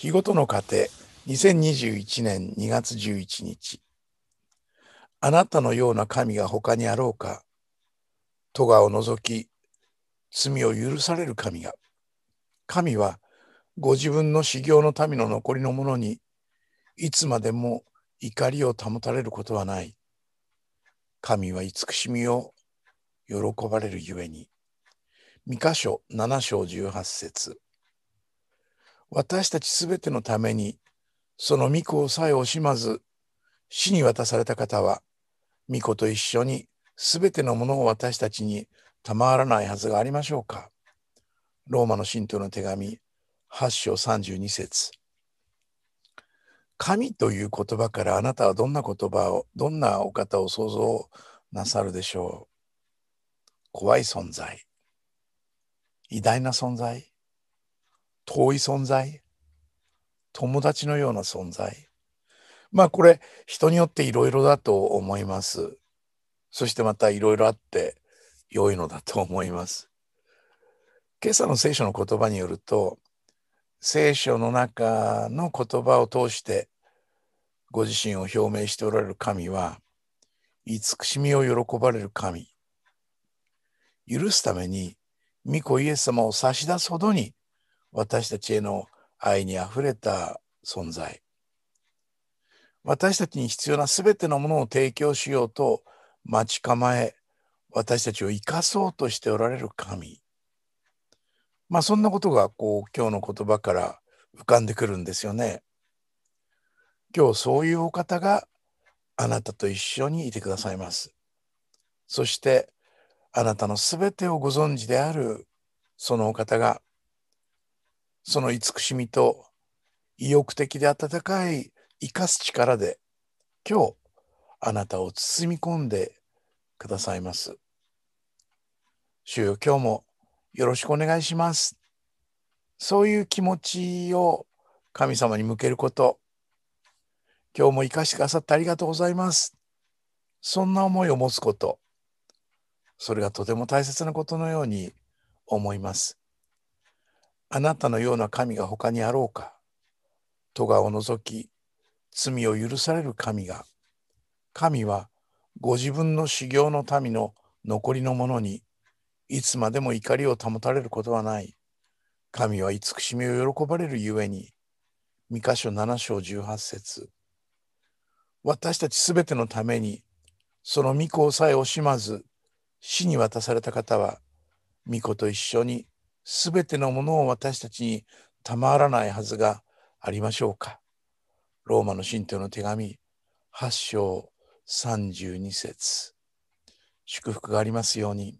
日ごとの家庭2021年2月11日あなたのような神が他にあろうか戸川を除き罪を許される神が神はご自分の修行の民の残りの者にいつまでも怒りを保たれることはない神は慈しみを喜ばれるゆえに三箇所7章18節私たちすべてのために、その御子をさえ惜しまず、死に渡された方は、御子と一緒にすべてのものを私たちに賜らないはずがありましょうか。ローマの信徒の手紙、8章32節神という言葉からあなたはどんな言葉を、どんなお方を想像なさるでしょう。怖い存在。偉大な存在。遠い存在友達のような存在まあこれ人によっていろいろだと思いますそしてまたいろいろあって良いのだと思います今朝の聖書の言葉によると聖書の中の言葉を通してご自身を表明しておられる神は慈しみを喜ばれる神許すために御子イエス様を差し出すほどに私たちへの愛にあふれた存在私たちに必要な全てのものを提供しようと待ち構え私たちを生かそうとしておられる神まあそんなことがこう今日の言葉から浮かんでくるんですよね。今日そういうお方があなたと一緒にいてくださいます。そしてあなたの全てをご存知であるそのお方がその慈しみと意欲的で温かい生かす力で今日あなたを包み込んでくださいます。主よ今日もよろしくお願いします。そういう気持ちを神様に向けること、今日も生かしてくださってありがとうございます。そんな思いを持つこと、それがとても大切なことのように思います。あなたのような神が他にあろうか戸川を除き罪を許される神が神はご自分の修行の民の残りの者にいつまでも怒りを保たれることはない神は慈しみを喜ばれるゆえに三箇所七章十八節私たちすべてのためにその御子をさえ惜しまず死に渡された方は御子と一緒に全てのものを私たちに賜らないはずがありましょうか。ローマの信徒の手紙8章32節祝福がありますように。